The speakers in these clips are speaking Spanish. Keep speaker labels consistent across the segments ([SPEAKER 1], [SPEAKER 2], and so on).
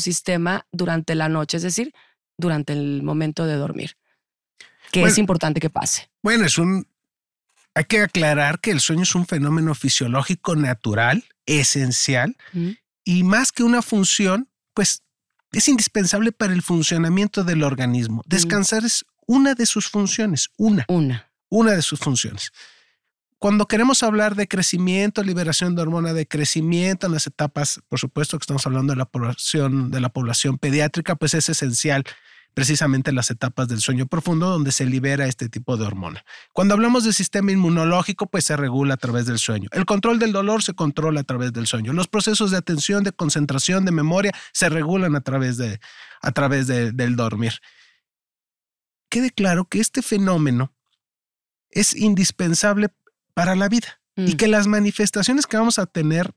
[SPEAKER 1] sistema durante la noche, es decir, durante el momento de dormir, que es importante que pase. Bueno, es un... Hay que aclarar que el sueño es un fenómeno fisiológico natural, esencial, y más que una función, pues es indispensable para el funcionamiento del organismo. Descansar es una de sus funciones, una. Una. Una de sus funciones. Cuando queremos hablar de crecimiento, liberación de hormona de crecimiento en las etapas, por supuesto que estamos hablando de la población, de la población pediátrica, pues es esencial precisamente las etapas del sueño profundo donde se libera este tipo de hormona. Cuando hablamos del sistema inmunológico, pues se regula a través del sueño. El control del dolor se controla a través del sueño. Los procesos de atención, de concentración, de memoria se regulan a través, de, a través del dormir. Quede claro que este fenómeno es indispensable para la vida. Y mm. que las manifestaciones que vamos a tener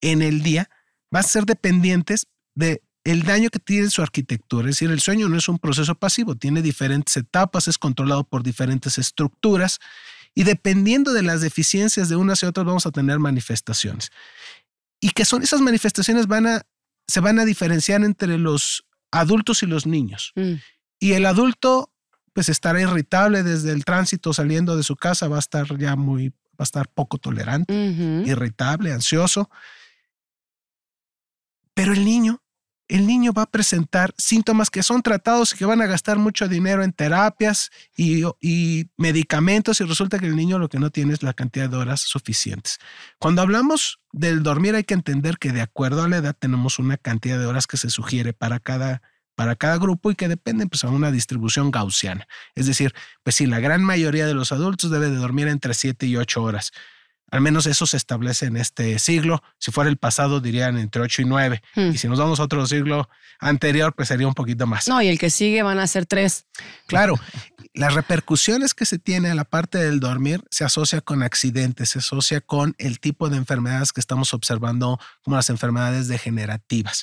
[SPEAKER 1] en el día van a ser dependientes de el daño que tiene su arquitectura. Es decir, el sueño no es un proceso pasivo, tiene diferentes etapas, es controlado por diferentes estructuras y dependiendo de las deficiencias de unas y otras vamos a tener manifestaciones. Y que son esas manifestaciones van a, se van a diferenciar entre los adultos y los niños. Mm. Y el adulto pues estará irritable desde el tránsito saliendo de su casa, va a estar ya muy, va a estar poco tolerante, irritable, ansioso. Pero el niño, el niño va a presentar síntomas que son tratados y que van a gastar mucho dinero en terapias y, y medicamentos y resulta que el niño lo que no tiene es la cantidad de horas suficientes. Cuando hablamos del dormir hay que entender que de acuerdo a la edad tenemos una cantidad de horas que se sugiere para cada para cada grupo y que dependen pues, a una distribución gaussiana. Es decir, pues si la gran mayoría de los adultos debe de dormir entre 7 y 8 horas. Al menos eso se establece en este siglo. Si fuera el pasado, dirían entre 8 y 9. Hmm. Y si nos vamos a otro siglo anterior, pues sería un poquito más. No, y el que sigue van a ser 3. Claro, las repercusiones que se tiene a la parte del dormir se asocia con accidentes, se asocia con el tipo de enfermedades que estamos observando, como las enfermedades degenerativas.